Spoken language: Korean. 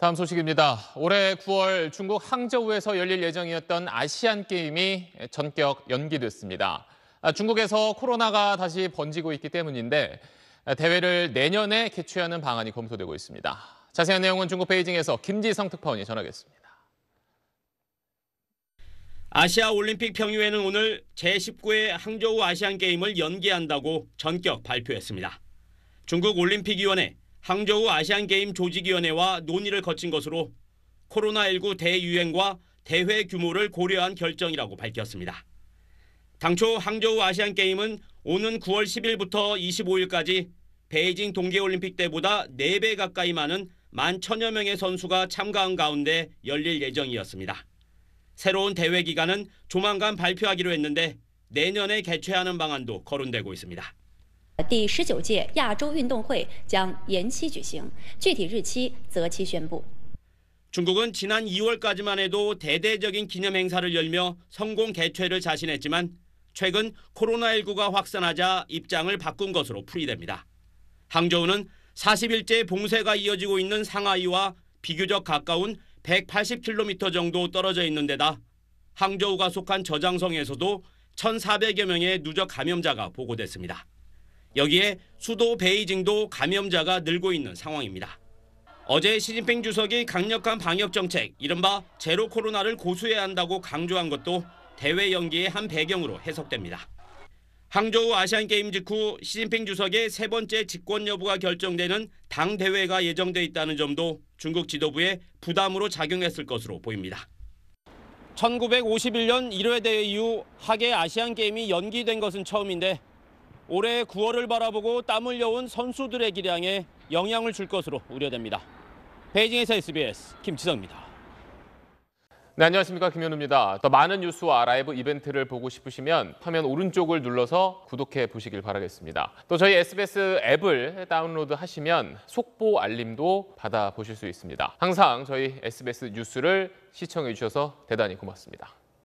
다음 소식입니다. 올해 9월 중국 항저우에서 열릴 예정이었던 아시안 게임이 전격 연기됐습니다. 아, 중국에서 코로나가 다시 번지고 있기 때문인데 아, 대회를 내년에 개최하는 방안이 검토되고 있습니다. 자세한 내용은 중국 베이징에서 김지성 특파원이 전하겠습니다. 아시아 올림픽 평의회는 오늘 제19회 항저우 아시안 게임을 연기한다고 전격 발표했습니다. 중국 올림픽위원회 항저우 아시안게임 조직위원회와 논의를 거친 것으로 코로나19 대유행과 대회 규모를 고려한 결정이라고 밝혔습니다. 당초 항저우 아시안게임은 오는 9월 10일부터 25일까지 베이징 동계올림픽 때보다 4배 가까이 많은 1만 천여 명의 선수가 참가한 가운데 열릴 예정이었습니다. 새로운 대회 기간은 조만간 발표하기로 했는데 내년에 개최하는 방안도 거론되고 있습니다. 第十九届亚洲运动会将延期举行，具体日期择期宣布。 중국은 지난 2월까지만 해도 대대적인 기념 행사를 열며 성공 개최를 자신했지만 최근 코로나19가 확산하자 입장을 바꾼 것으로 풀이됩니다. 항저우는 40일째 봉쇄가 이어지고 있는 상하이와 비교적 가까운 180km 정도 떨어져 있는 데다 항저우가 속한 저장성에서도 1,400여 명의 누적 감염자가 보고됐습니다. 여기에 수도 베이징도 감염자가 늘고 있는 상황입니다. 어제 시진핑 주석이 강력한 방역 정책, 이른바 제로 코로나를 고수해야 한다고 강조한 것도 대회 연기의 한 배경으로 해석됩니다. 항저우 아시안 게임 직후 시진핑 주석의 세 번째 직권 여부가 결정되는 당 대회가 예정돼 있다는 점도 중국 지도부의 부담으로 작용했을 것으로 보입니다. 1951년 1회 대회 이후 하계 아시안 게임이 연기된 것은 처음인데 올해 9월을 바라보고 땀 흘려온 선수들의 기량에 영향을 줄 것으로 우려됩니다. 베이징에서 SBS 김지성입니다. 네, 안녕하십니까 김현우입니다. 더 많은 뉴스와 라이브 이벤트를 보고 싶으시면 화면 오른쪽을 눌러서 구독해 보시길 바라겠습니다. 또 저희 SBS 앱을 다운로드 하시면 속보 알림도 받아보실 수 있습니다. 항상 저희 SBS 뉴스를 시청해 주셔서 대단히 고맙습니다.